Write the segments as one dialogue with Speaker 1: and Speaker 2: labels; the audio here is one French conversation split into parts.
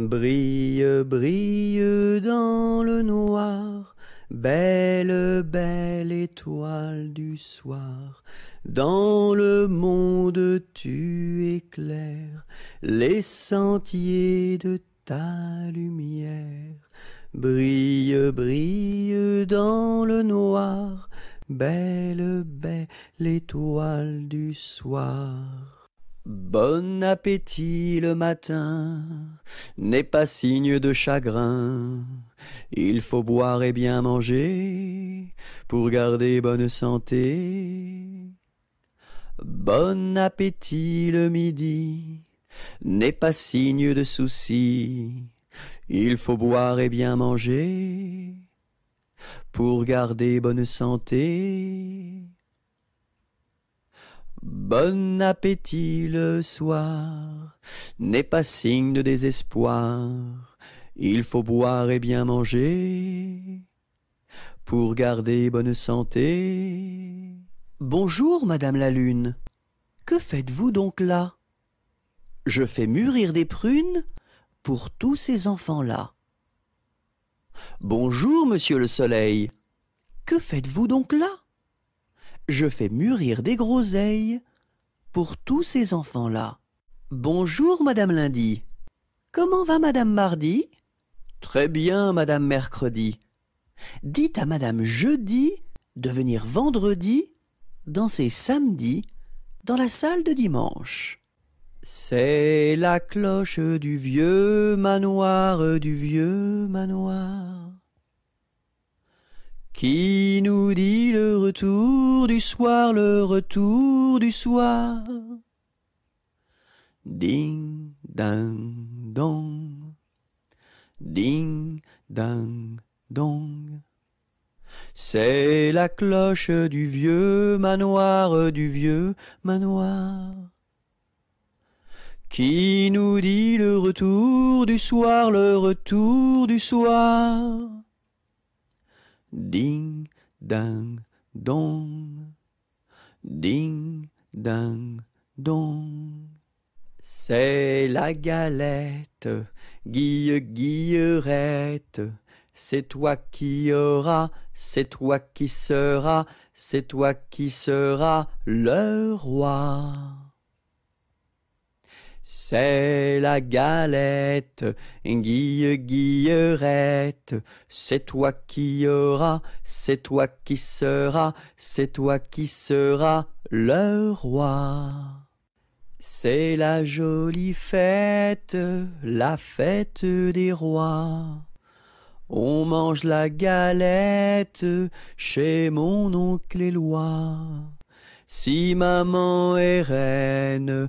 Speaker 1: Brille, brille dans le noir, belle, belle étoile du soir. Dans le monde tu éclaires les sentiers de ta lumière. Brille, brille dans le noir, belle, belle étoile du soir. Bon appétit le matin n'est pas signe de chagrin. Il faut boire et bien manger pour garder bonne santé. Bon appétit le midi n'est pas signe de souci. Il faut boire et bien manger pour garder bonne santé. Bon appétit le soir n'est pas signe de désespoir. Il faut boire et bien manger pour garder bonne santé. Bonjour, Madame la Lune. Que faites-vous donc là Je fais mûrir des prunes pour tous ces enfants-là. Bonjour, Monsieur le Soleil. Que faites-vous donc là je fais mûrir des groseilles pour tous ces enfants-là. Bonjour, Madame Lundi. Comment va Madame Mardi Très bien, Madame Mercredi. Dites à Madame Jeudi de venir vendredi danser samedi dans la salle de dimanche. C'est la cloche du vieux manoir, du vieux manoir qui nous dit le retour du soir, le retour du soir. Ding, ding, dong. Ding, ding, dong. C'est la cloche du vieux manoir, du vieux manoir, qui nous dit le retour du soir, le retour du soir. Ding, ding, dong. Ding, ding, dong. C'est la galette, Guille Guillerette. C'est toi qui auras, c'est toi qui seras, c'est toi qui sera le roi. C'est la galette, Guille Guillerette, c'est toi qui auras, c'est toi qui seras, c'est toi qui seras le roi. C'est la jolie fête, la fête des rois. On mange la galette chez mon oncle Éloi. Si maman est reine,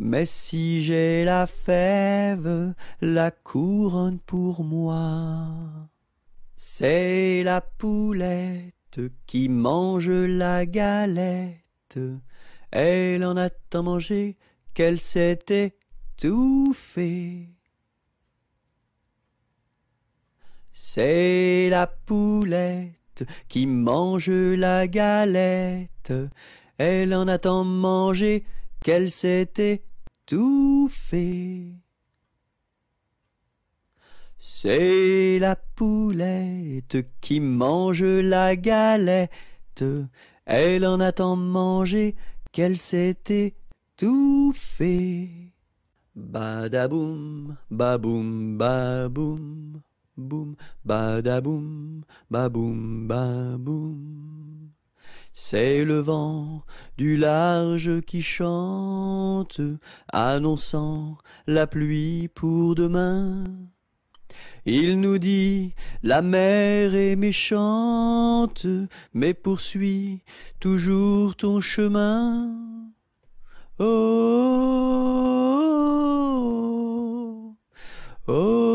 Speaker 1: Mais si j'ai la fève, la couronne pour moi, c'est la poulette qui mange la galette. Elle en a tant mangé qu'elle tout fait. C'est la poulette qui mange la galette. Elle en a tant mangé qu'elle s'était tout fait. C'est la poulette qui mange la galette. Elle en a tant mangé qu'elle s'était tout fait. Badaboum, baboum, baboum, boum, badaboum, baboum, baboum. C'est le vent du large qui chante, annonçant la pluie pour demain. Il nous dit la mer est méchante, mais poursuit toujours ton chemin. Oh, oh, oh.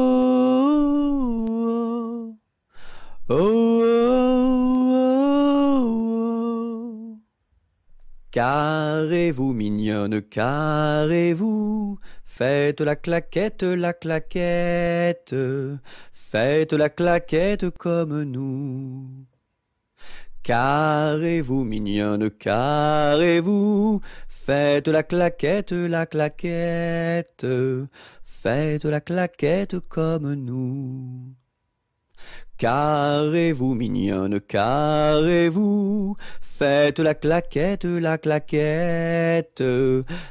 Speaker 1: Oh, oh, oh, oh, Carrez-vous, mignonne, carrez-vous, faites la claquette, la claquette, faites la claquette comme nous. Carrez-vous, mignonne, carrez-vous, faites la claquette, la claquette, faites la claquette comme nous. Carrez-vous, mignonne, carrez-vous. Faites la claquette, la claquette.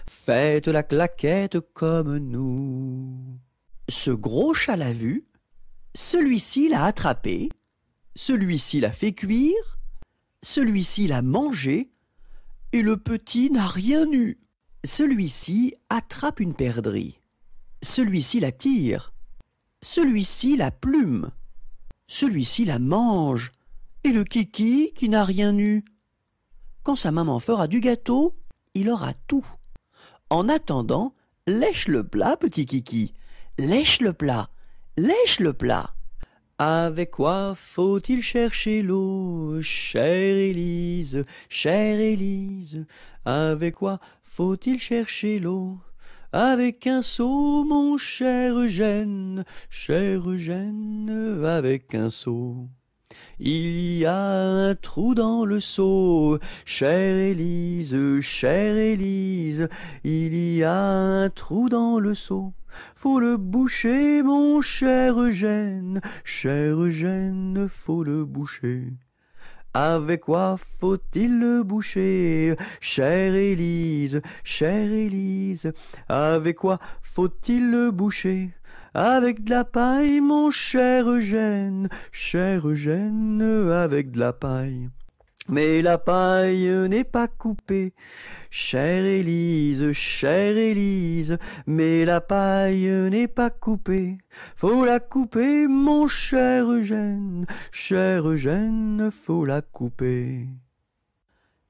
Speaker 1: Faites la claquette comme nous. Ce gros chat l'a vu. Celui-ci l'a attrapé. Celui-ci l'a fait cuire. Celui-ci l'a mangé. Et le petit n'a rien eu. Celui-ci attrape une perdrix. Celui-ci la tire. Celui-ci la plume celui-ci la mange. Et le kiki qui n'a rien eu Quand sa maman fera du gâteau, il aura tout. En attendant, lèche le plat, petit kiki. Lèche le plat. Lèche le plat. Avec quoi faut-il chercher l'eau, chère Élise, chère Élise Avec quoi faut-il chercher l'eau avec un seau, mon cher Eugène, cher Eugène, avec un seau. Il y a un trou dans le seau, chère Élise, chère Élise, il y a un trou dans le seau. Faut le boucher, mon cher Eugène, cher Eugène, faut le boucher. Avec quoi faut-il le boucher Chère Élise, chère Élise, avec quoi faut-il le boucher Avec de la paille, mon cher Eugène, cher Eugène, avec de la paille. Mais la paille n'est pas coupée. Chère Élise, chère Élise, mais la paille n'est pas coupée. Faut la couper, mon cher Eugène, cher Eugène, faut la couper.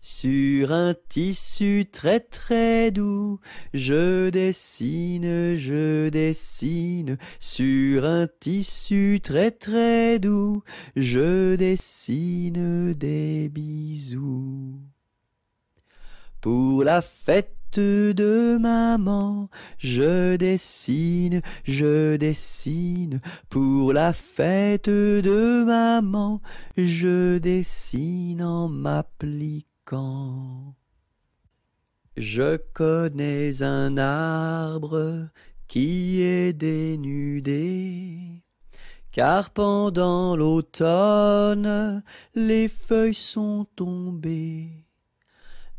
Speaker 1: Sur un tissu très très doux, je dessine, je dessine. Sur un tissu très très doux, je dessine des bisous. Pour la fête de maman, je dessine, je dessine, pour la fête de maman, je dessine en m'appliquant. Je connais un arbre qui est dénudé, car pendant l'automne les feuilles sont tombées.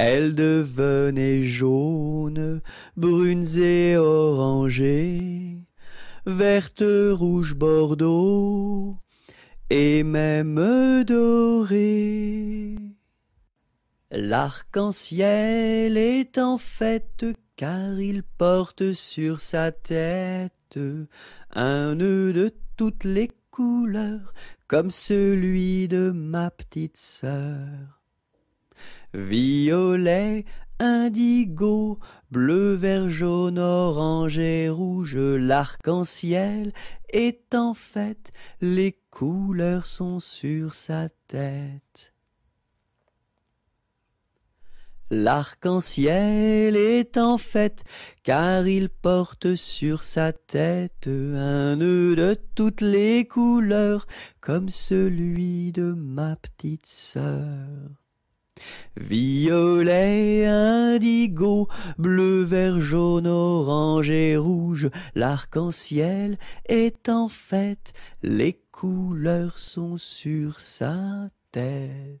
Speaker 1: Elles devenaient jaunes, brunes et orangées, vertes, rouges, bordeaux, et même dorées. L'arc-en-ciel est en fête car il porte sur sa tête un nœud de toutes les couleurs comme celui de ma petite sœur violet, indigo, bleu, vert, jaune, orange et rouge, l'arc-en-ciel est en fête, les couleurs sont sur sa tête. L'arc-en-ciel est en fête, car il porte sur sa tête un nœud de toutes les couleurs, comme celui de ma petite sœur. Violet, indigo, bleu, vert, jaune, orange et rouge, l'arc-en-ciel est en fait les couleurs sont sur sa tête.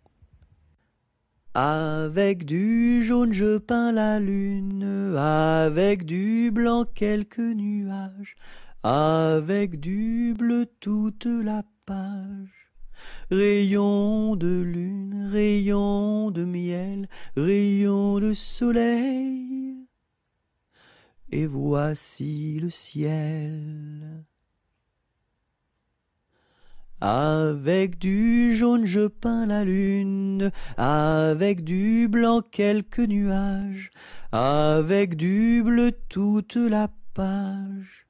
Speaker 1: Avec du jaune je peins la lune, avec du blanc quelques nuages, avec du bleu toute la page. Rayon de lune, rayon de miel, rayon de soleil, et voici le ciel. Avec du jaune je peins la lune, avec du blanc quelques nuages, avec du bleu toute la page.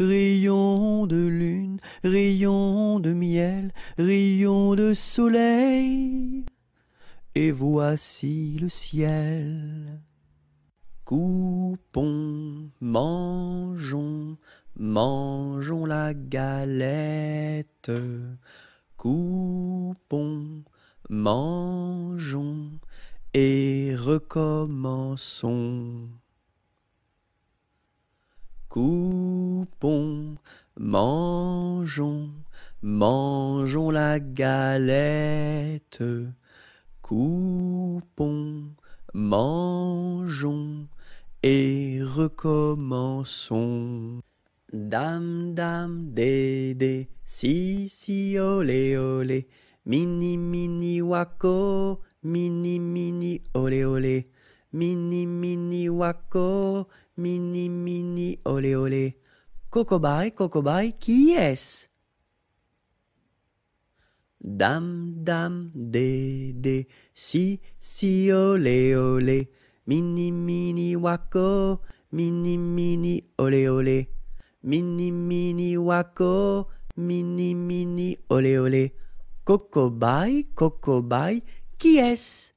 Speaker 1: Rayons de lune, rayons de miel, Rayons de soleil, et voici le ciel. Coupons, mangeons, Mangeons la galette, coupons, mangeons et recommençons. Coupons, mangeons, mangeons la galette, coupons, mangeons et recommençons. Dam Dam dédé, si, si, olé, olé, mini, mini, wako, mini, mini, olé, olé, mini, mini, wako, mini, mini, olé, olé. cocobaye cocobaye qui est-ce? dam dame, dédé, si, si, olé, olé, mini, mini, wako, mini, mini, olé, olé. Mini mini wako, mini mini ole, olé. Coco bye, coco qui est-ce